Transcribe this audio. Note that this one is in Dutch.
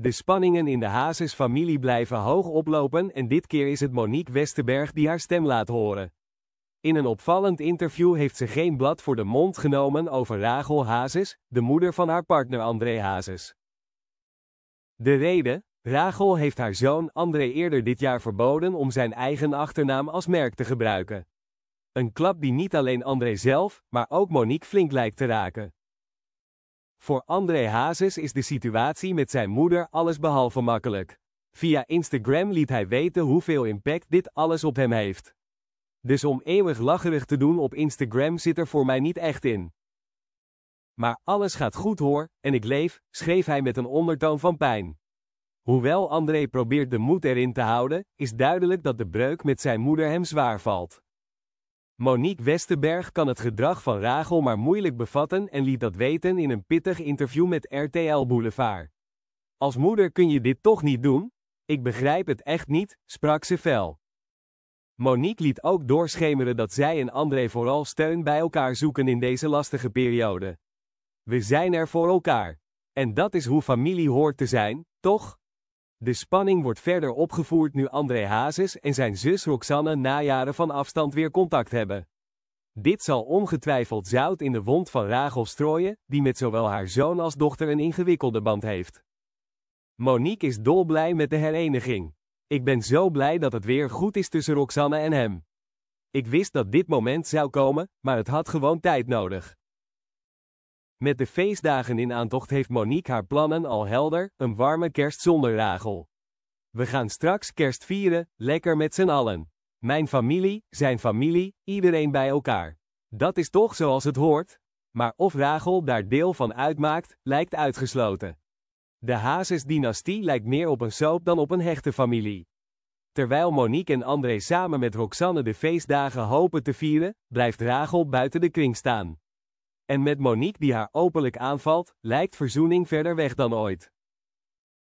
De spanningen in de Hazes-familie blijven hoog oplopen en dit keer is het Monique Westerberg die haar stem laat horen. In een opvallend interview heeft ze geen blad voor de mond genomen over Rachel Hazes, de moeder van haar partner André Hazes. De reden? Rachel heeft haar zoon André eerder dit jaar verboden om zijn eigen achternaam als merk te gebruiken. Een klap die niet alleen André zelf, maar ook Monique flink lijkt te raken. Voor André Hazes is de situatie met zijn moeder allesbehalve makkelijk. Via Instagram liet hij weten hoeveel impact dit alles op hem heeft. Dus om eeuwig lacherig te doen op Instagram zit er voor mij niet echt in. Maar alles gaat goed hoor, en ik leef, schreef hij met een ondertoon van pijn. Hoewel André probeert de moed erin te houden, is duidelijk dat de breuk met zijn moeder hem zwaar valt. Monique Westerberg kan het gedrag van Rachel maar moeilijk bevatten en liet dat weten in een pittig interview met RTL Boulevard. Als moeder kun je dit toch niet doen? Ik begrijp het echt niet, sprak ze fel. Monique liet ook doorschemeren dat zij en André vooral steun bij elkaar zoeken in deze lastige periode. We zijn er voor elkaar. En dat is hoe familie hoort te zijn, toch? De spanning wordt verder opgevoerd nu André Hazes en zijn zus Roxanne na jaren van afstand weer contact hebben. Dit zal ongetwijfeld zout in de wond van Rachel strooien, die met zowel haar zoon als dochter een ingewikkelde band heeft. Monique is dolblij met de hereniging. Ik ben zo blij dat het weer goed is tussen Roxanne en hem. Ik wist dat dit moment zou komen, maar het had gewoon tijd nodig. Met de feestdagen in aantocht heeft Monique haar plannen al helder, een warme kerst zonder ragel. We gaan straks kerst vieren, lekker met z'n allen. Mijn familie, zijn familie, iedereen bij elkaar. Dat is toch zoals het hoort? Maar of Rachel daar deel van uitmaakt, lijkt uitgesloten. De Hazes-dynastie lijkt meer op een soap dan op een hechte familie. Terwijl Monique en André samen met Roxanne de feestdagen hopen te vieren, blijft Rachel buiten de kring staan en met Monique die haar openlijk aanvalt, lijkt verzoening verder weg dan ooit.